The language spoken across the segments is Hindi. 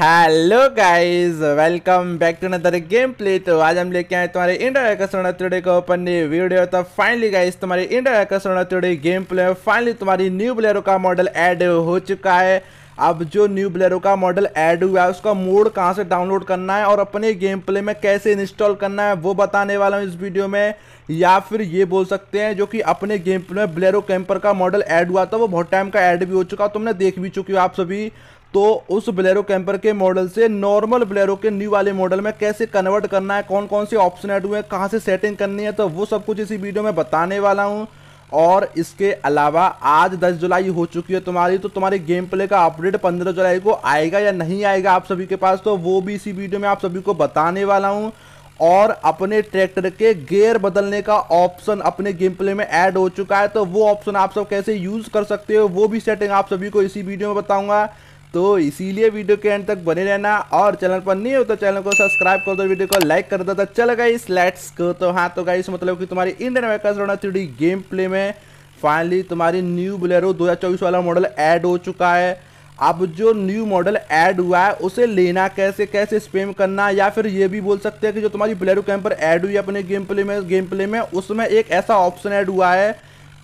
hello guys welcome back to another game play तो आज हम लेके आए तुम्हारे इंडिया का सोना को ओपन वीडियो तो फाइनली गाइस तुम्हारे इंडिया का सोना गेम प्ले फाइनली तुम्हारी न्यू प्लेयरों का मॉडल ऐड हो चुका है अब जो न्यू ब्लेरो का मॉडल ऐड हुआ है उसका मोड कहाँ से डाउनलोड करना है और अपने गेम प्ले में कैसे इंस्टॉल करना है वो बताने वाला हूँ इस वीडियो में या फिर ये बोल सकते हैं जो कि अपने गेम प्ले में ब्लेरो कैंपर का मॉडल ऐड हुआ था वो बहुत टाइम का ऐड भी हो चुका तुमने देख भी चुकी हो आप सभी तो उस ब्लेरो कैंपर के मॉडल से नॉर्मल ब्लेरो के न्यू वाले मॉडल में कैसे कन्वर्ट करना है कौन कौन से ऑप्शन ऐड हुए हैं कहाँ से सेटिंग करनी है तो वो सब कुछ इसी वीडियो में बताने वाला हूँ और इसके अलावा आज 10 जुलाई हो चुकी है तुम्हारी तो तुम्हारे गेम प्ले का अपडेट 15 जुलाई को आएगा या नहीं आएगा आप सभी के पास तो वो भी इसी वीडियो में आप सभी को बताने वाला हूँ और अपने ट्रैक्टर के गेयर बदलने का ऑप्शन अपने गेम प्ले में ऐड हो चुका है तो वो ऑप्शन आप सब कैसे यूज़ कर सकते हो वो भी सेटिंग आप सभी को इसी वीडियो में बताऊंगा तो इसीलिए वीडियो के एंड तक बने रहना और चैनल पर नहीं हो तो चैनल को सब्सक्राइब कर दो वीडियो को लाइक कर दो तो चलो गाइस लेट्स को तो हाँ तो गाइस मतलब कि तुम्हारी इंडियन वेकर्स रोना थ्री गेम प्ले में फाइनली तुम्हारी न्यू बुलेरो 2024 वाला मॉडल ऐड हो चुका है अब जो न्यू मॉडल ऐड हुआ है उसे लेना कैसे कैसे स्पेम करना या फिर ये भी बोल सकते हैं कि जो तुम्हारी बोलेरो कैम्पर ऐड हुई अपने गेम प्ले में गेम प्ले में उसमें एक ऐसा ऑप्शन ऐड हुआ है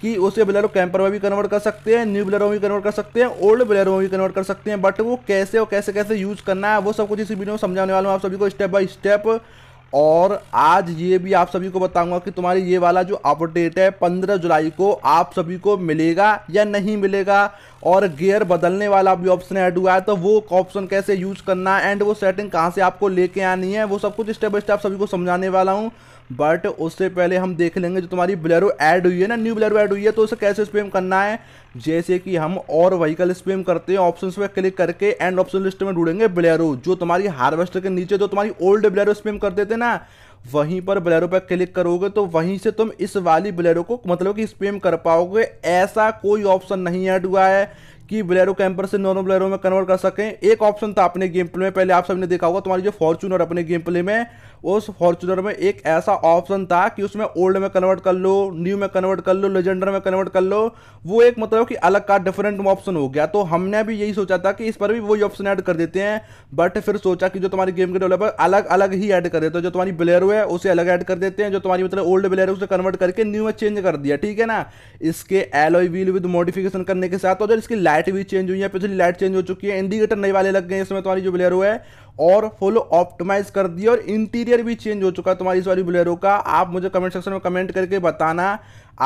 कि उसे बोलेरो कैंपर में भी कन्वर्ट कर सकते हैं न्यू बोलेरो में भी कन्वर्ट कर सकते हैं ओल्ड बोलेरो में भी कन्वर्ट कर सकते हैं बट वो कैसे और कैसे कैसे यूज़ करना है वो सब कुछ इसी वीडियो में समझाने वाला हूँ आप सभी को स्टेप बाय स्टेप और आज ये भी आप सभी को बताऊंगा कि तुम्हारी ये वाला जो अपडेट है पंद्रह जुलाई को आप सभी को मिलेगा या नहीं मिलेगा और गियर बदलने वाला भी ऑप्शन ऐड हुआ है तो वो ऑप्शन कैसे यूज करना है एंड वो सेटिंग कहाँ से आपको लेके आनी है वो सब कुछ स्टेप बाई स्टेप सभी को समझाने वाला हूँ बट उससे पहले हम देख लेंगे जो तुम्हारी ब्लैरो ऐड हुई है ना न्यू ब्लैरो ऐड हुई है तो उसे कैसे स्पेम करना है जैसे कि हम और व्हीकल स्पेम करते हैं ऑप्शन पर क्लिक करके एंड ऑप्शन लिस्ट में ढूंढेंगे ब्लैरो जो तुम्हारी हार्वेस्टर के नीचे जो तुम्हारी ओल्ड ब्लैरो स्पेम करते थे ना वहीं पर ब्लैरो पर क्लिक करोगे तो वहीं से तुम इस वाली ब्लैरो को मतलब कि स्पेम कर पाओगे ऐसा कोई ऑप्शन नहीं ऐड हुआ है कि बोलेरो कैंपर से नॉर्मल बोलेरो में कन्वर्ट कर सकें एक ऑप्शन था अपने गेम प्ले में पहले आप सबने देखा होगा तुम्हारी जो फॉर्चूनर अपने गेम प्ले में उस फॉर्चूनर में एक ऐसा ऑप्शन था कि उसमें ओल्ड में कन्वर्ट कर लो न्यू में कन्वर्ट कर लो लेजेंडर में कन्वर्ट कर लो वो एक मतलब कि अलग का डिफरेंट ऑप्शन हो गया तो हमने भी यही सोचा था कि इस पर भी वही ऑप्शन ऐड कर देते हैं बट फिर सोचा कि जो तुम्हारी गेम के डेवलपर अलग अलग ही ऐड कर देते हैं जो तुम्हारी ब्लेरो है उसे अलग ऐड कर देते हैं जो तुम्हारी मतलब ओल्ड ब्लेरो उसे कन्वर्ट करके न्यू में चेंज कर दिया ठीक है ना इसके एलोई व्हील विद मॉडिफिकेशन करने के साथ और जो इसकी लाइट भी चेंज हुई है पिछली लाइट चेंज हो चुकी है इंडिकेटर नए वाले लग गए इसमें तुम्हारी जो ब्लेरो है और फुल ऑप्टिमाइज कर दिया और इंटीरियर भी चेंज हो चुका है तुम्हारी इस वाली ब्लेरो का आप मुझे कमेंट सेक्शन में कमेंट करके बताना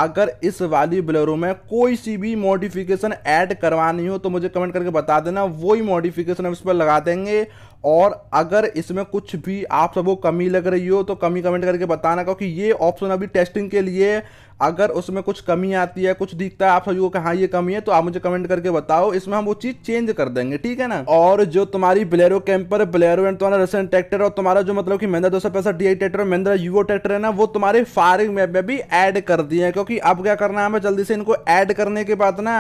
अगर इस वाली ब्लेरो में कोई सी भी मॉडिफिकेशन ऐड करवानी हो तो मुझे कमेंट करके बता देना वही मॉडिफिकेशन हम इस पर लगा देंगे और अगर इसमें कुछ भी आप सबको कमी लग रही हो तो कमी कमेंट करके बताना क्योंकि ये ऑप्शन अभी टेस्टिंग के लिए अगर उसमें कुछ कमी आती है कुछ दिखता है आप सभी को कि हाँ ये कमी है तो आप मुझे कमेंट करके बताओ इसमें हम वो चीज़ चेंज कर देंगे ठीक है ना और जो तुम्हारी ब्लेरो कैंपर ब्लेरो एंड तुम्हारा रसन ट्रैक्टर और तुम्हारा जो मतलब कि महिंद्रा दो सौ पैसा डी ट्रैक्टर महिंद्रा यूओ ट्रैक्टर है ना वो तुम्हारे फारिंग मैप में भी ऐड कर दिए हैं क्योंकि अब क्या करना है हमें जल्दी से इनको ऐड करने के बाद ना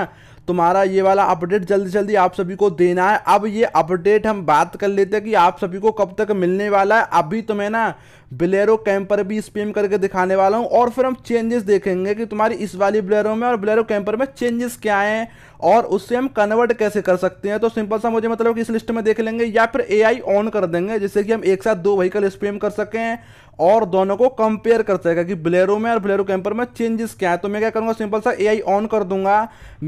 तुम्हारा ये वाला अपडेट जल्दी जल्दी आप सभी को देना है अब ये अपडेट हम बात कर लेते हैं कि आप सभी को कब तक मिलने वाला है अभी तुम्हें तो ना ब्लेरो कैंपर भी स्पेम करके दिखाने वाला हूँ और फिर हम चेंजेस देखेंगे कि तुम्हारी इस वाली ब्लेरो में और ब्लेरो कैंपर में चेंजेस क्या हैं और उससे हम कन्वर्ट कैसे कर सकते हैं तो सिंपल सा मुझे मतलब कि इस लिस्ट में देख लेंगे या फिर एआई ऑन कर देंगे जिससे कि हम एक साथ दो व्हीकल स्पेम कर सकें और दोनों को कंपेयर कर सकेगा कि ब्लेरो में और ब्लेरो कैंपर में चेंजेस क्या है तो मैं क्या करूँगा सिंपल सा एआई ऑन कर दूंगा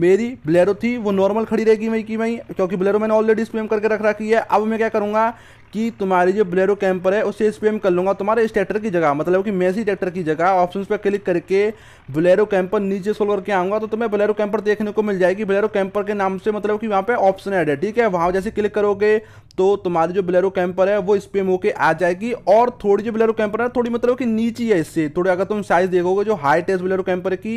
मेरी ब्लेरो थी वो नॉर्मल खड़ी रहेगी मई की मई क्योंकि ब्लेरो मैंने ऑलरेडी स्पेम करके रख रखी है अब मैं क्या करूँगा कि तुम्हारी जो ब्लेरो कैंपर है उसे इस कर लूँगा तुम्हारे इस की जगह मतलब कि मेसी ट्रैक्टर की जगह ऑप्शन पर क्लिक करके ब्लेरो कैंपर नीचे सोल करके आऊँगा तो तुम्हें ब्लेरो कैंपर देखने को मिल जाएगी ब्लेरो कैंपर के नाम से मतलब कि वहाँ पर ऑप्शन ऐड है ठीक है वहाँ जैसे क्लिक करोगे तो तुम्हारी जो ब्लेरो कैंपर है वो स्पेम होकर आ जाएगी और थोड़ी जो ब्लेरो कैंपर है थोड़ी मतलब कि नीचे है इससे थोड़ी अगर तुम साइज़ देखोगे जो हाई टेस्ट ब्लेरो कैंपर की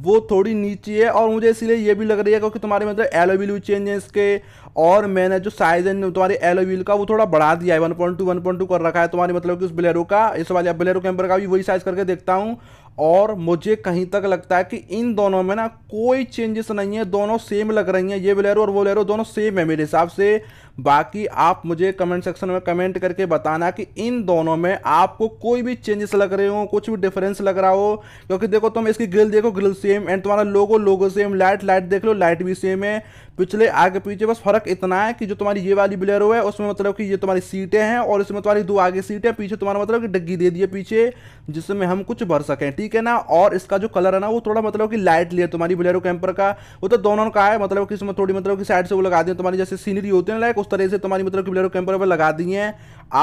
वो थोड़ी नीची है और मुझे इसीलिए ये भी लग रही है क्योंकि तुम्हारे मतलब एलोविल भी चेंज है इसके और मैंने जो साइज है तुम्हारे एलोविल का वो थोड़ा बढ़ा दिया है one point two one point two कर रखा है तुम्हारी मतलब कि उस ब्लेरो का इस वाले ब्लेरो कैम्पर का भी वही साइज़ करके देखता हूँ और मुझे कहीं तक लगता है कि इन दोनों में ना कोई चेंजेस नहीं है दोनों सेम लग रही हैं ये बलेरो और वो बलेरो दोनों सेम है मेरे हिसाब से बाकी आप मुझे कमेंट सेक्शन में कमेंट करके बताना कि इन दोनों में आपको कोई भी चेंजेस लग रहे हो कुछ भी डिफरेंस लग रहा हो क्योंकि देखो तुम इसकी ग्रिल देखो ग्रिल सेम एंड तुम्हारा logo logo same light light देख लो लाइट भी सेम है पिछले आगे पीछे बस फर्क इतना है कि जो तुम्हारी ये वाली बिलेरो है उसमें मतलब कि ये तुम्हारी सीटें हैं और इसमें तुम्हारी दो आगे सीटें पीछे तुम्हारा मतलब कि डग्गी दे दिए पीछे जिसमें हम कुछ भर सकें ठीक है ना और इसका जो कलर है ना वो थोड़ा मतलब कि लाइट लिया तुम्हारी बिलेरो कैंपर का वो तो दोनों का है मतलब कि इसमें थोड़ी मतलब कि साइड से वो लगा दें तुम्हारी जैसे सीनरी होती है लाइक उस तरह से तुम्हारी मतलब की ब्लेरो कैंपर पर लगा दी हैं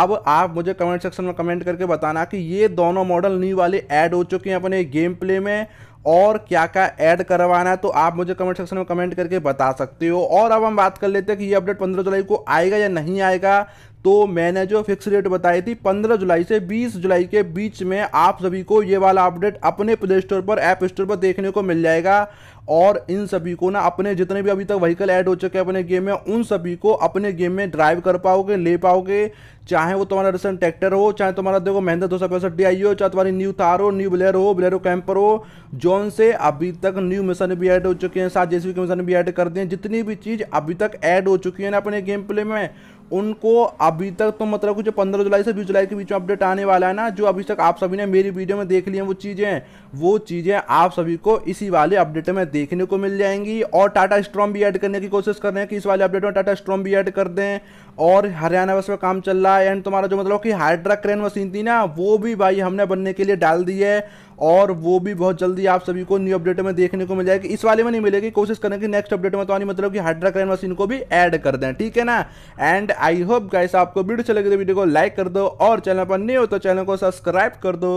अब आप मुझे कमेंट सेक्शन में कमेंट करके बताना कि ये दोनों मॉडल न्यू वाले ऐड हो चुके हैं अपने गेम प्ले में और क्या क्या ऐड करवाना है तो आप मुझे कमेंट सेक्शन में कमेंट करके बता सकते हो और अब हम बात कर लेते हैं कि ये अपडेट 15 जुलाई को आएगा या नहीं आएगा तो मैंने जो फिक्स रेट बताई थी 15 जुलाई से 20 जुलाई के बीच में आप सभी को ये वाला अपडेट अपने प्ले स्टोर पर ऐप स्टोर पर देखने को मिल जाएगा और इन सभी को ना अपने जितने भी अभी तक व्हीकल ऐड हो चुके हैं अपने गेम में उन सभी को अपने गेम में ड्राइव कर पाओगे ले पाओगे चाहे वो तुम्हारा रिसेंट ट्रैक्टर हो चाहे तुम्हारा देखो महिंद्रा दो सौ पैंसठ डी आई हो चाहे तुम्हारी न्यू थार हो न्यू ब्लेयर हो ब्लेरो कैंपर हो जोन से अभी तक न्यू मिशन भी ऐड हो चुके हैं सात जेसीबी के मिशन भी ऐड कर दिए जितनी भी चीज़ अभी तक ऐड हो चुकी है ना अपने गेम प्ले में उनको अभी तक तो मतलब कुछ पंद्रह जुलाई से बीस जुलाई के बीच में अपडेट आने वाला है ना जो अभी तक आप सभी ने मेरी वीडियो में देख ली है वो चीज़ें वो चीज़ें आप सभी को इसी वाले अपडेट में देखने को मिल जाएंगी और टाटा स्ट्रॉम भी ऐड करने की कोशिश कर रहे हैं कि इस वाले अपडेट में टाटा स्ट्रॉम भी ऐड कर दें और हरियाणा बस में काम चल रहा है एंड तुम्हारा जो मतलब कि हाइड्रा क्रेन मशीन थी ना वो भी भाई हमने बनने के लिए डाल दी है और वो भी बहुत जल्दी आप सभी को न्यू अपडेट में देखने को मिल जाएगी इस वाले में नहीं मिलेगी कोशिश करें कि नेक्स्ट अपडेट में तो आनी मतलब कि हाइड्रा क्रेन मशीन को भी ऐड कर दें ठीक है ना एंड आई होप गाइस आपको वीडियो चले गए तो वीडियो को लाइक कर दो और चैनल पर नहीं हो तो चैनल को सब्सक्राइब कर दो